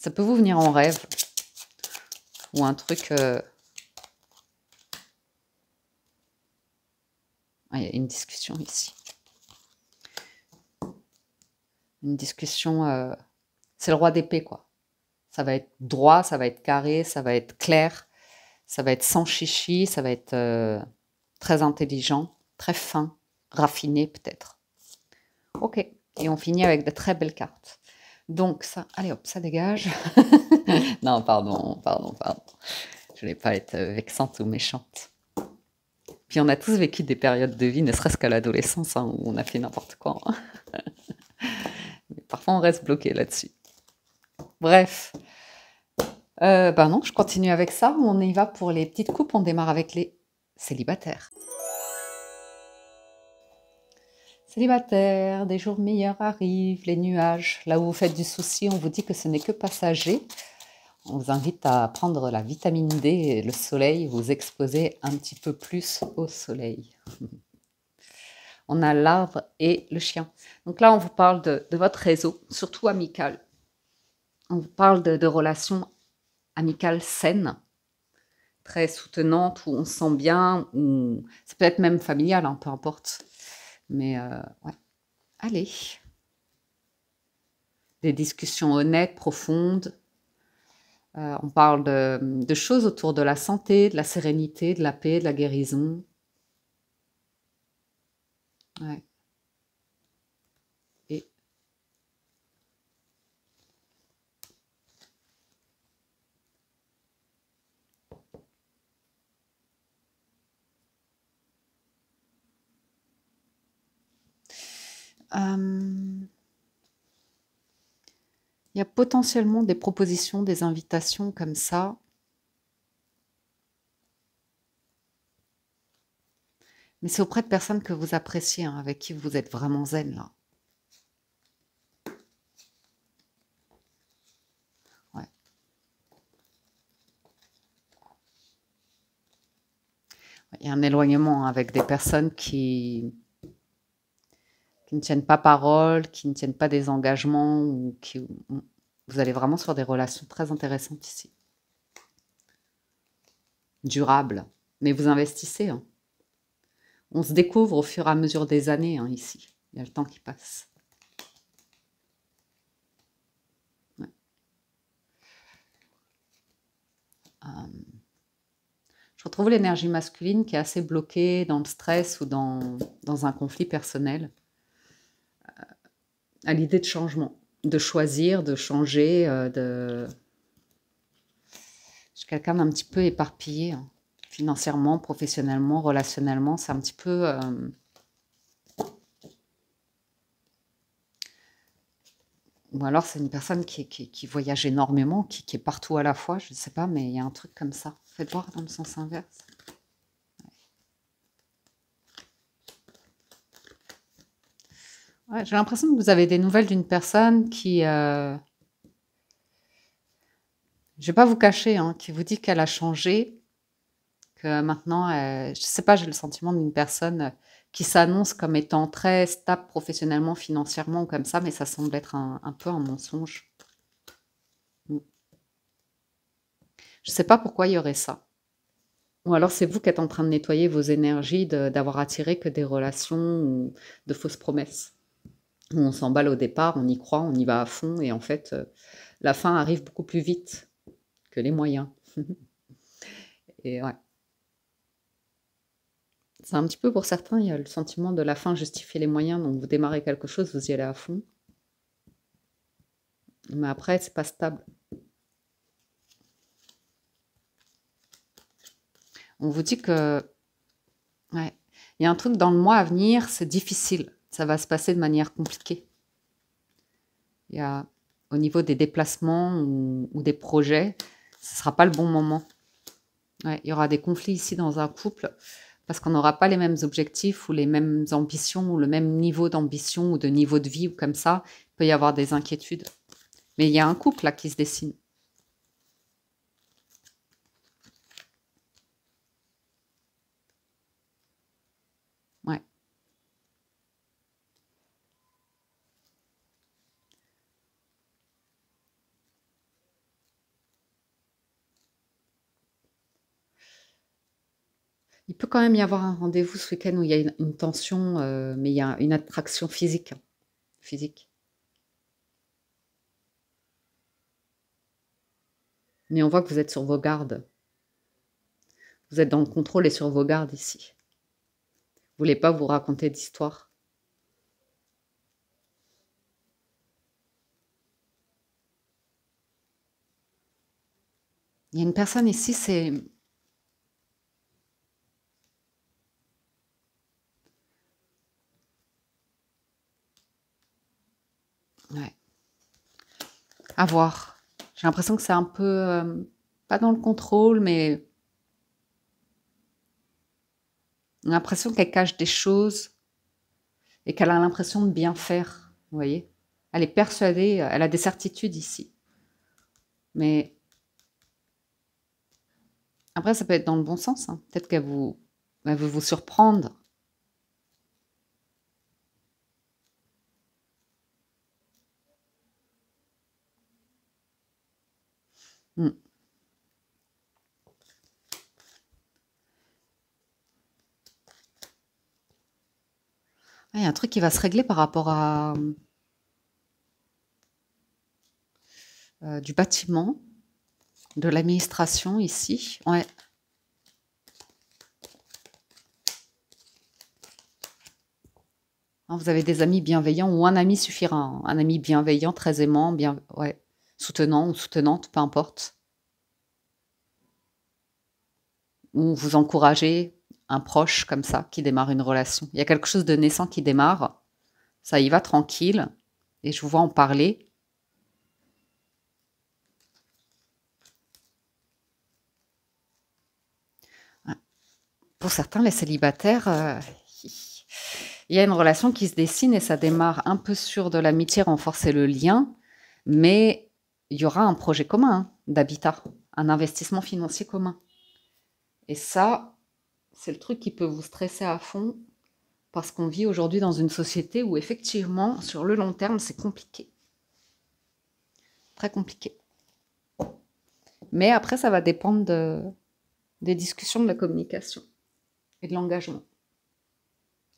[SPEAKER 1] Ça peut vous venir en rêve ou un truc... Euh, ah, il y a une discussion ici. Une discussion... Euh, c'est le roi d'épée, quoi. Ça va être droit, ça va être carré, ça va être clair, ça va être sans chichi, ça va être euh, très intelligent, très fin, raffiné peut-être. Ok, et on finit avec de très belles cartes. Donc ça, allez hop, ça dégage. non, pardon, pardon, pardon. Je voulais pas être vexante ou méchante. Puis on a tous vécu des périodes de vie, ne serait-ce qu'à l'adolescence, hein, où on a fait n'importe quoi. Hein. parfois on reste bloqué là-dessus. Bref. Euh, ben non, je continue avec ça. On y va pour les petites coupes. On démarre avec les célibataires. Célibataire, des jours meilleurs arrivent, les nuages. Là où vous faites du souci, on vous dit que ce n'est que passager. On vous invite à prendre la vitamine D et le soleil, vous exposer un petit peu plus au soleil. On a l'arbre et le chien. Donc là, on vous parle de, votre réseau, surtout amical. On vous parle de, relations amicales saines, très soutenantes, où on se sent bien, où c'est peut-être même familial, hein, peu importe mais euh, ouais, allez. Des discussions honnêtes, profondes. Euh, on parle de, choses autour de la santé, de la sérénité, de la paix, de la guérison. Ouais. Euh, il y a potentiellement des propositions, des invitations comme ça. Mais c'est auprès de personnes que vous appréciez, hein, avec qui vous êtes vraiment zen là. Il y a un éloignement hein, avec des personnes qui, qui ne tiennent pas parole, qui ne tiennent pas des engagements, ou qui, vous allez vraiment sur des relations très intéressantes ici. Durables, Mais vous investissez. Hein. On se découvre au fur et à mesure des années hein, ici. Il y a le temps qui passe. Euh, je retrouve l'énergie masculine qui est assez bloquée dans le stress ou dans, dans un conflit personnel à l'idée de changement, de choisir, de changer, euh, de... quelqu'un d'un petit peu éparpillé, hein. financièrement, professionnellement, relationnellement, c'est un petit peu... Euh, ou alors c'est une personne qui, qui, voyage énormément, qui, qui, est partout à la fois, je ne sais pas, mais il y a un truc comme ça. Faites voir dans le sens inverse. J'ai l'impression que vous avez des nouvelles d'une personne qui, je euh, je vais pas vous cacher, hein, qui vous dit qu'elle a changé, que maintenant, euh... je sais pas, j'ai le sentiment d'une personne qui s'annonce comme étant très stable professionnellement, financièrement ou comme ça, mais ça semble être un, un peu un mensonge. Mm. Je ne sais pas pourquoi il y aurait ça. Ou alors c'est vous qui êtes en train de nettoyer vos énergies, d'avoir attiré que des relations de fausses promesses on s'emballe au départ, on y croit, on y va à fond, et en fait, euh, la fin arrive beaucoup plus vite que les moyens. et ouais. C'est un petit peu pour certains, il y a le sentiment de la fin justifier les moyens, donc vous démarrez quelque chose, vous y allez à fond. Mais après, c'est pas stable. On vous dit que. Il y a un truc dans le mois à venir, c'est difficile ça va se passer de manière compliquée. Il y a, au niveau des déplacements ou, des projets, ce ne sera pas le bon moment. il y aura des conflits ici dans un couple parce qu'on n'aura pas les mêmes objectifs ou les mêmes ambitions ou le même niveau d'ambition ou de niveau de vie ou comme ça. Il peut y avoir des inquiétudes. Mais il y a un couple là qui se dessine. peut quand même y avoir un rendez-vous ce week-end où il y a une, tension, euh, mais il y a une attraction physique. physique. Mais on voit que vous êtes sur vos gardes. Vous êtes dans le contrôle et sur vos gardes ici. Vous ne voulez pas vous raconter d'histoire. Il y a une personne ici, c'est à voir. J'ai l'impression que c'est un peu, euh, pas dans le contrôle, mais j'ai l'impression qu'elle cache des choses et qu'elle a l'impression de bien faire, vous voyez. Elle est persuadée, elle a des certitudes ici. Mais après, ça peut être dans le bon sens. Hein. Peut-être qu'elle vous, veut vous surprendre. Hmm. Ah, il y a un truc qui va se régler par rapport à euh, du bâtiment, de l'administration ici. Ouais. Hein, vous avez des amis bienveillants ou un ami suffira. Hein. Un ami bienveillant, très aimant, bien. Ouais soutenant ou soutenante, peu importe. Ou vous encouragez un proche comme ça qui démarre une relation. Il y a quelque chose de naissant qui démarre, ça y va tranquille, et je vous vois en parler. Pour certains, les célibataires, euh, il y a une relation qui se dessine et ça démarre un peu sur de l'amitié, renforcer le lien, mais il y aura un projet commun hein, d'habitat, un investissement financier commun. Et ça, c'est le truc qui peut vous stresser à fond parce qu'on vit aujourd'hui dans une société où effectivement, sur le long terme, c'est compliqué. Très compliqué. Mais après, ça va dépendre des discussions, de la communication et de l'engagement.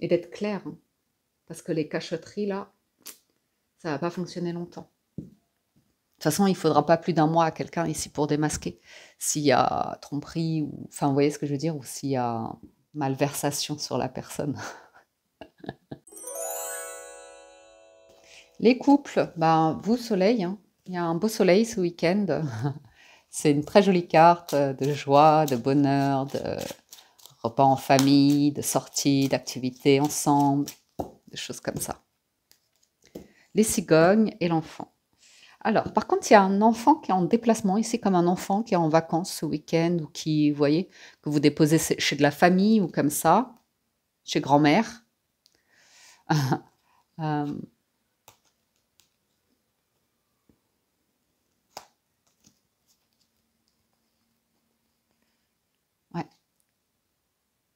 [SPEAKER 1] Et d'être clair. Hein, parce que les cachotteries, là, ça va pas fonctionner longtemps. De toute façon, il ne faudra pas plus d'un mois à quelqu'un ici pour démasquer s'il y a tromperie ou, enfin, vous voyez ce que je veux dire, ou s'il y a malversation sur la personne. Les couples, ben, vous, soleil, hein. il y a un beau soleil ce week-end. C'est une très jolie carte euh, de joie, de bonheur, de repas en famille, de sorties, d'activités ensemble, des choses comme ça. Les cigognes et l'enfant. Alors, par contre, il y a un enfant qui est en déplacement ici, comme un enfant qui est en vacances ce week-end ou qui, vous voyez, que vous déposez chez de la famille ou comme ça, chez grand-mère. Euh. Ouais.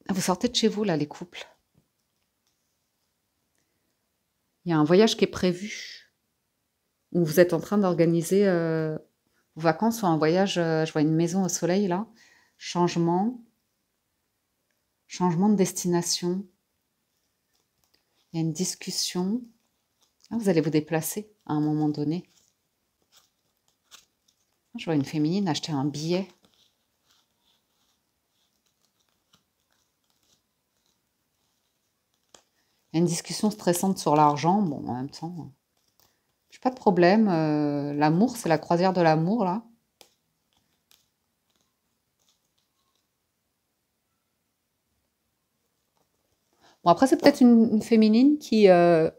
[SPEAKER 1] Vous sortez de chez vous, là, les couples. Il y a un voyage qui est prévu où vous êtes en train d'organiser euh, vos vacances ou un voyage. Euh, je vois une maison au soleil là. Changement. Changement de destination. Il y a une discussion. Ah, vous allez vous déplacer à un moment donné. Ah, je vois une féminine acheter un billet. Il y a une discussion stressante sur l'argent. Bon, en même temps. Euh, pas de problème. Euh, l'amour, c'est la croisière de l'amour, là. Bon, après, c'est peut-être une, féminine qui, euh,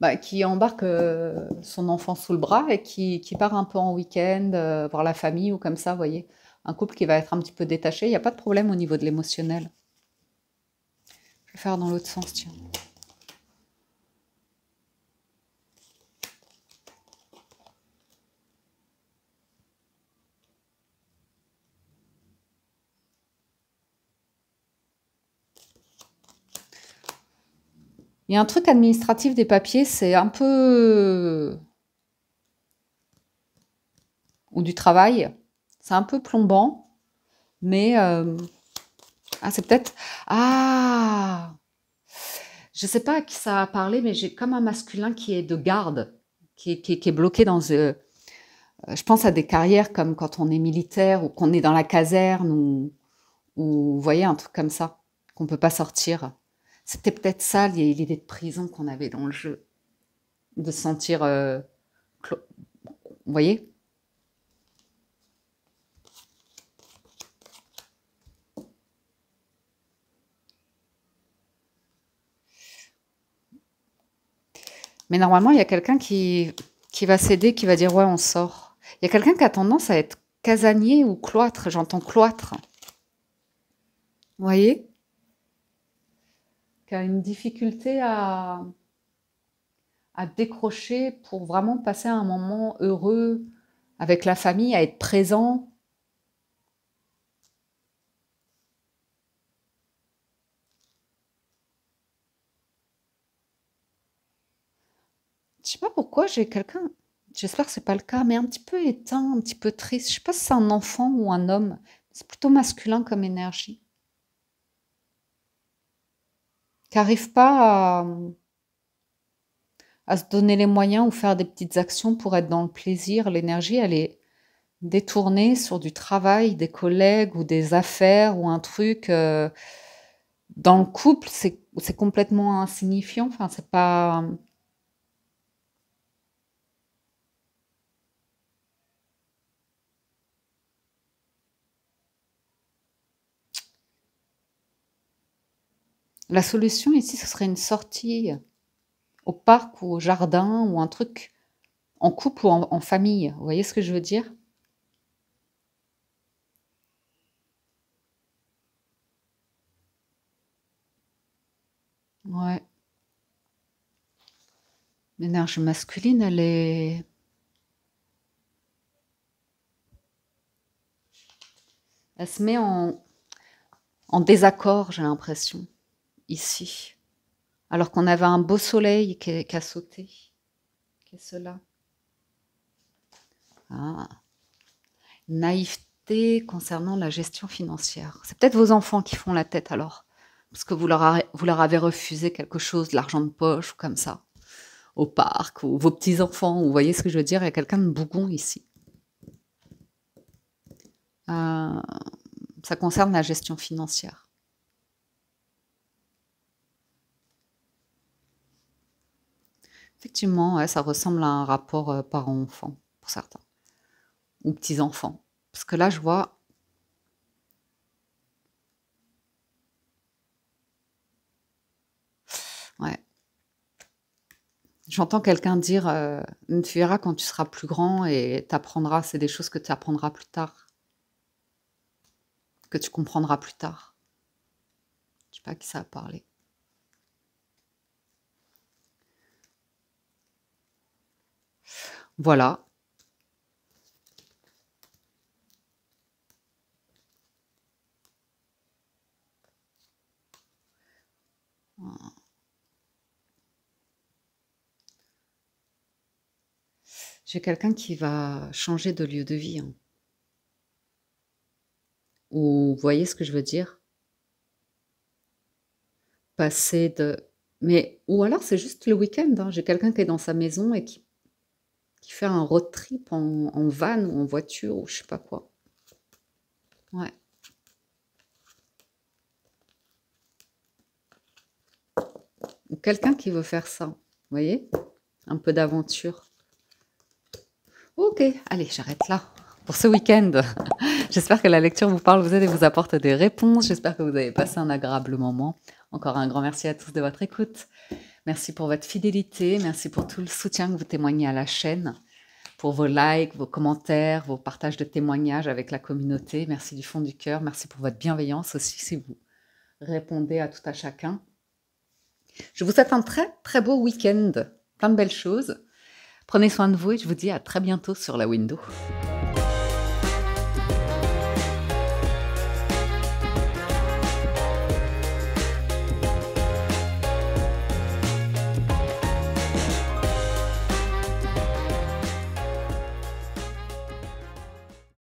[SPEAKER 1] bah, qui embarque euh, son enfant sous le bras et qui, part un peu en week-end, voir la famille ou comme ça, vous voyez. Un couple qui va être un petit peu détaché, il n'y a pas de problème au niveau de l'émotionnel. Je vais faire dans l'autre sens, tiens. Il y a un truc administratif des papiers, c'est un peu... ou du travail, c'est un peu plombant, mais... Euh, ah, c'est peut-être... Ah Je sais pas à qui ça a parlé, mais j'ai comme un masculin qui est de garde, qui est, bloqué dans... Euh, je pense à des carrières comme quand on est militaire ou qu'on est dans la caserne ou vous voyez, un truc comme ça, qu'on ne peut pas sortir. C'était peut-être ça l'idée de prison qu'on avait dans le jeu, de sentir, euh, vous voyez, Mais normalement, il y a quelqu'un qui, qui, va céder, qui va dire ouais, on sort. Il y a quelqu'un qui a tendance à être casanier ou cloître. J'entends cloître. Vous voyez qui a une difficulté à, décrocher pour vraiment passer un moment heureux avec la famille, à être présent. Je sais pas pourquoi j'ai quelqu'un, j'espère que c'est pas le cas, mais un petit peu éteint, un petit peu triste. Je sais pas si c'est un enfant ou un homme. C'est plutôt masculin comme énergie qui n'arrivent pas à, se donner les moyens ou faire des petites actions pour être dans le plaisir, l'énergie, elle est détournée sur du travail, des collègues ou des affaires ou un truc. Euh, dans le couple, c'est complètement insignifiant. Enfin, c'est pas. La solution ici, ce serait une sortie au parc ou au jardin ou un truc en couple ou en, famille. Vous voyez ce que je veux dire Ouais. L'énergie masculine, elle est... Elle se met en, en désaccord, j'ai l'impression ici, alors qu'on avait un beau soleil qui, a sauté. Qu'est-ce cela ah. Naïveté concernant la gestion financière. C'est peut-être vos enfants qui font la tête alors, parce que vous leur, avez refusé quelque chose, de l'argent de poche ou comme ça, au parc, ou vos petits-enfants, vous voyez ce que je veux dire, il y a quelqu'un de bougon ici. Euh, ça concerne la gestion financière. Effectivement, ça ressemble à un rapport euh, parent-enfant pour certains, ou petits-enfants. Parce que là, je vois Ouais. J'entends quelqu'un dire Tu euh, verras quand tu seras plus grand et t'apprendras. C'est des choses que tu apprendras plus tard, que tu comprendras plus tard. Je ne sais pas à qui ça a parlé. Voilà. J'ai quelqu'un qui va changer de lieu de vie. Hein. Ou vous voyez ce que je veux dire Passer de... Mais, ou alors c'est juste le week-end. Hein. J'ai quelqu'un qui est dans sa maison et qui qui fait un road trip en, van ou en voiture ou je sais pas quoi. Ouais. Ou quelqu'un qui veut faire ça, vous voyez Un peu d'aventure. Ok, allez, j'arrête là pour ce week-end. J'espère que la lecture vous parle, vous aide et vous apporte des réponses. J'espère que vous avez passé un agréable moment. Encore un grand merci à tous de votre écoute. Merci pour votre fidélité, merci pour tout le soutien que vous témoignez à la chaîne, pour vos likes, vos commentaires, vos partages de témoignages avec la communauté. Merci du fond du cœur, merci pour votre bienveillance aussi si vous répondez à tout à chacun. Je vous souhaite un très très beau week-end, plein de belles choses. Prenez soin de vous et je vous dis à très bientôt sur la window.